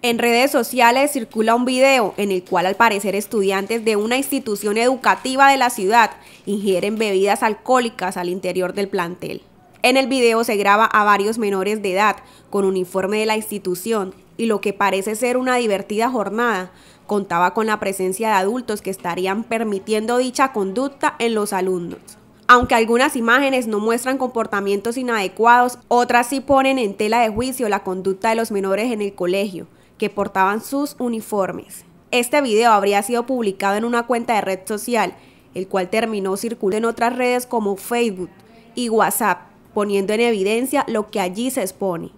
En redes sociales circula un video en el cual al parecer estudiantes de una institución educativa de la ciudad ingieren bebidas alcohólicas al interior del plantel. En el video se graba a varios menores de edad con uniforme de la institución y lo que parece ser una divertida jornada contaba con la presencia de adultos que estarían permitiendo dicha conducta en los alumnos. Aunque algunas imágenes no muestran comportamientos inadecuados, otras sí ponen en tela de juicio la conducta de los menores en el colegio, que portaban sus uniformes. Este video habría sido publicado en una cuenta de red social, el cual terminó circulando en otras redes como Facebook y WhatsApp, poniendo en evidencia lo que allí se expone.